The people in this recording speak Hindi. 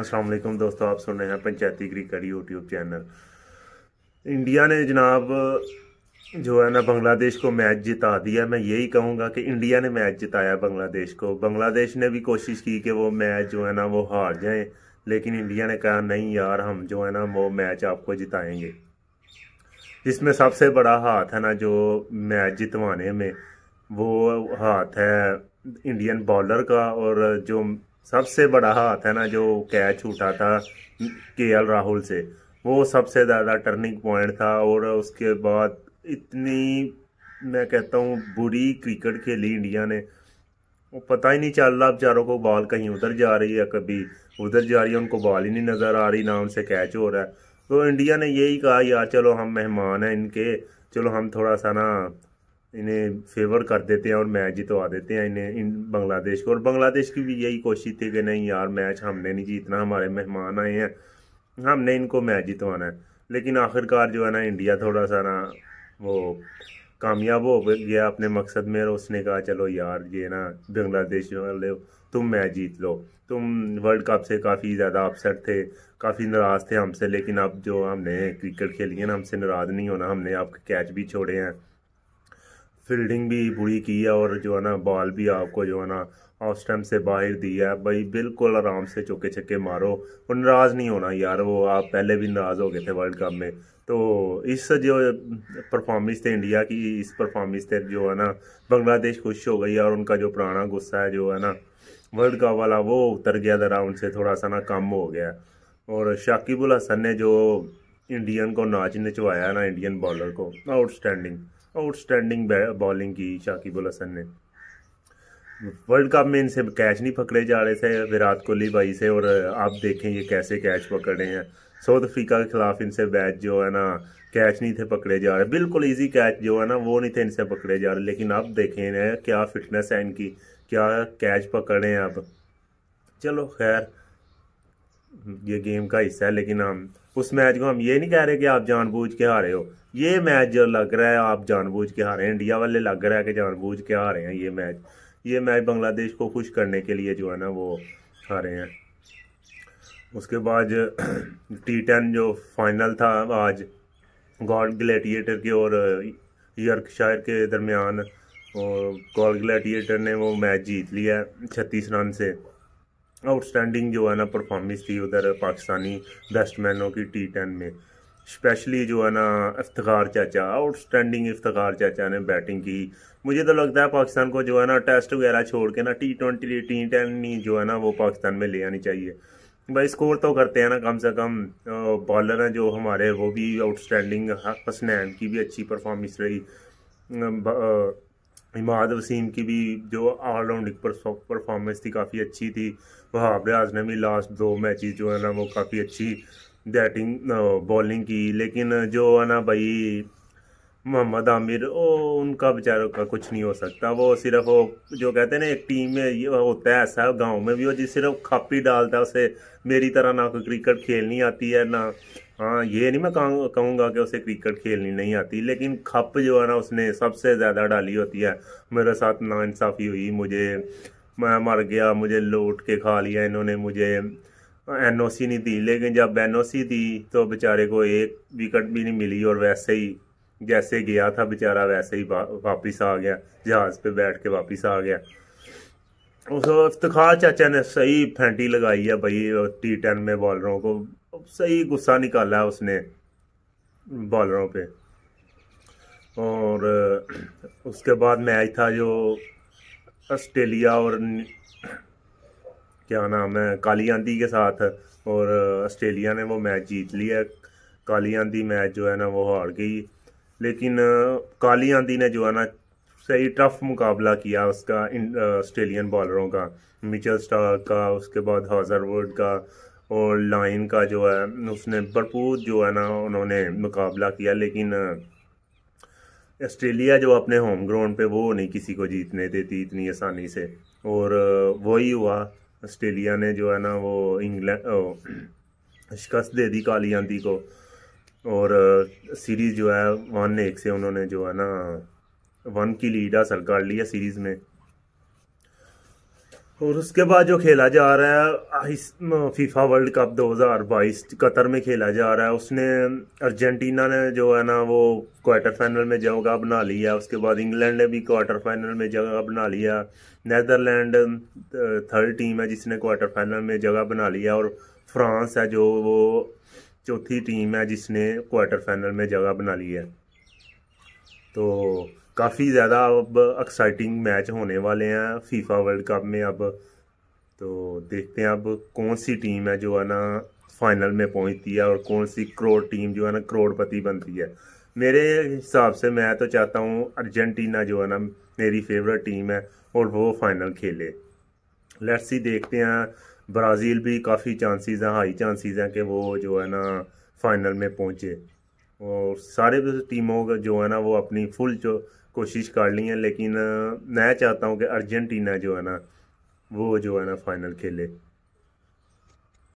असलम दोस्तों आप सुन रहे हैं Panchayati cricket YouTube channel India ने जनाब जो है ना बांग्लादेश को मैच जिता दिया मैं यही कहूँगा कि इंडिया ने मैच जिताया बांग्लादेश को बांग्लादेश ने भी कोशिश की कि वो मैच जो है ना वो हार जाए लेकिन इंडिया ने कहा नहीं यार हम जो है ना वो मैच आपको जिताएंगे जिसमें सबसे बड़ा हाथ है ना जो मैच जितवाने में वो हाथ है इंडियन बॉलर का और जो सबसे बड़ा हाथ है ना जो कैच उठा था के राहुल से वो सबसे ज़्यादा टर्निंग पॉइंट था और उसके बाद इतनी मैं कहता हूँ बुरी क्रिकेट खेली इंडिया ने वो पता ही नहीं चल रहा बेचारों को बॉल कहीं उधर जा रही है कभी उधर जा रही है उनको बॉल ही नहीं नज़र आ रही ना उनसे कैच हो रहा है तो इंडिया ने यही कहा यार चलो हम मेहमान हैं इनके चलो हम थोड़ा सा ना इन्हें फेवर कर देते हैं और मैच जितवा देते हैं इन्हें इन बांग्लादेश को और बांग्लादेश की भी यही कोशिश थी कि नहीं यार मैच हमने नहीं जीतना हमारे मेहमान आए हैं हमने इनको मैच जितवाना है लेकिन आखिरकार जो है ना इंडिया थोड़ा सा ना वो कामयाब हो गया अपने मकसद में और उसने कहा चलो यार ये ना बांग्लादेश वाले तुम मैच जीत लो तुम वर्ल्ड कप से काफ़ी ज़्यादा अपसेट थे काफ़ी नाराज़ थे हमसे लेकिन अब जो हमने क्रिकेट खेली है ना हमसे नाराज़ नहीं होना हमने आपके कैच भी छोड़े हैं फील्डिंग भी बुरी की है और जो है ना बॉल भी आपको जो है ना ऑफ स्टम्प से बाहर दिया है भाई बिल्कुल आराम से चौके छक्के मारो और नाराज़ नहीं होना यार वो आप पहले भी नाराज़ हो गए थे वर्ल्ड कप में तो इस जो परफॉर्मेंस थे इंडिया की इस परफॉर्मेंस थे जो है ना बांग्लादेश खुश हो गई और उनका जो पुराना गुस्सा है जो है ना वर्ल्ड कप वाला वो उतर गया ज़रा उनसे थोड़ा सा ना कम हो गया और शाकिबुल हसन ने जो इंडियन को नाच नचवाया ना इंडियन बॉलर को आउटस्टैंडिंग आउटस्टैंडिंग बॉलिंग की शाकिब उल हसन ने वर्ल्ड कप में इनसे कैच नहीं पकड़े जा रहे थे विराट कोहली भाई से और आप देखें ये कैसे कैच पकड़े हैं साउथ अफ्रीका के खिलाफ इनसे बैच जो है ना कैच नहीं थे पकड़े जा रहे बिल्कुल इजी कैच जो है ना वो नहीं थे इनसे पकड़े जा रहे लेकिन अब देखें इन्हें क्या फिटनेस है इनकी क्या कैच पकड़े हैं अब चलो खैर ये गेम का हिस्सा है लेकिन हम उस मैच को हम ये नहीं कह रहे कि आप जानबूझ के हारे हो ये मैच जो लग रहा है आप जानबूझ के हारे हैं इंडिया वाले लग रहा है कि जानबूझ के हारे हैं ये मैच ये मैच बांग्लादेश को खुश करने के लिए जो है ना वो हारे हैं उसके बाद टी टेन जो फाइनल था आज गॉड ग्लेटिएटर के और यर्कशायर uh, के दरमियान और गॉल ग्लेटिएटर ने वो मैच जीत लिया छत्तीस रन से आउटस्टैंडिंग जो है ना परफॉर्मेंस थी उधर पाकिस्तानी बैट्समैनों की टी टेन में स्पेशली जो है ना इफ्तार चाचा आउटस्टैंडिंग इफ्तार चाचा ने बैटिंग की मुझे तो लगता है पाकिस्तान को जो है ना टेस्ट वगैरह छोड़ के ना टी ट्वेंटी टी टेन ही जो है ना वो पाकिस्तान में ले आनी चाहिए भाई स्कोर तो करते हैं ना कम से कम बॉलर हैं जो हमारे वो भी आउटस्टैंडिंग हसनैन की भी अच्छी परफॉर्मेंस रही इमाद वसीम की भी जो ऑलराउंड परफॉर्मेंस थी काफ़ी अच्छी थी वहाब रियाज ने भी लास्ट दो मैच जो है ना वो काफ़ी अच्छी बैटिंग बॉलिंग की लेकिन जो है ना भाई मोहम्मद आमिर ओ उनका बेचारों का कुछ नहीं हो सकता वो सिर्फ वो जो कहते हैं ना एक टीम में ये होता है ऐसा गांव में भी वो जिस सिर्फ खापी डालता है उसे मेरी तरह ना कोई क्रिकेट खेलनी आती है ना हाँ ये नहीं मैं कहूँगा कि उसे क्रिकेट खेलनी नहीं आती लेकिन खप जो है ना उसने सबसे ज़्यादा डाली होती है मेरे साथ नाइंसाफ़ी हुई मुझे मैं मर गया मुझे लूट के खा लिया इन्होंने मुझे एन ओ सी नहीं दी लेकिन जब एन ओ सी दी तो बेचारे को एक विकेट भी नहीं मिली और वैसे ही जैसे गया था बेचारा वैसे ही वापस आ गया जहाज़ पे बैठ के वापस आ गया उस इफ्तार चाचा ने सही फेंटी लगाई है भाई टी टेन में बॉलरों को सही गुस्सा निकाला उसने बॉलरों पे और उसके बाद मैच था जो ऑस्ट्रेलिया और क्या नाम है काली आंधी के साथ और ऑस्ट्रेलिया ने वो मैच जीत लिया काली आंधी मैच जो है ना वो हार गई लेकिन काली आंधी ने जो है ना सही टफ मुकाबला किया उसका ऑस्ट्रेलियन बॉलरों का मिचल स्टार का उसके बाद हॉजरवुड का और लाइन का जो है उसने भरपूर जो है ना उन्होंने मुकाबला किया लेकिन ऑस्ट्रेलिया जो अपने होम ग्राउंड पे वो नहीं किसी को जीतने देती इतनी आसानी से और वही हुआ ऑस्ट्रेलिया ने जो है ना वो इंग्लैंड शिकस्त दे दी काली आंधी को और सीरीज़ जो है वन एक से उन्होंने जो है ना वन की लीड हासिल कर लिया सीरीज़ में और उसके बाद जो खेला जा रहा है फीफा वर्ल्ड कप 2022 कतर में खेला जा रहा है उसने अर्जेंटीना ने जो है ना वो क्वार्टर फाइनल में जगह बना लिया उसके बाद इंग्लैंड ने भी क्वार्टर फाइनल में जगह बना लिया नैदरलैंड थर्ड टीम है जिसने क्वार्टर फाइनल में जगह बना लिया और फ्रांस है जो वो चौथी टीम है जिसने क्वार्टर फाइनल में जगह बना ली है तो काफ़ी ज़्यादा अब एक्साइटिंग मैच होने वाले हैं फीफा वर्ल्ड कप में अब तो देखते हैं अब कौन सी टीम है जो है ना फाइनल में पहुंचती है और कौन सी करोड़ टीम जो है ना करोड़पति बनती है मेरे हिसाब से मैं तो चाहता हूँ अर्जेंटीना जो है ना मेरी फेवरेट टीम है और वो फाइनल खेले लेट्स ही देखते हैं ब्राज़ील भी काफ़ी चांसेस हैं हाई चांसेस हैं कि वो जो है ना फाइनल में पहुँचे और सारे टीमों जो है ना वो अपनी फुल जो कोशिश कर ली है लेकिन मैं चाहता हूँ कि अर्जेंटीना जो है ना वो जो है ना फाइनल खेले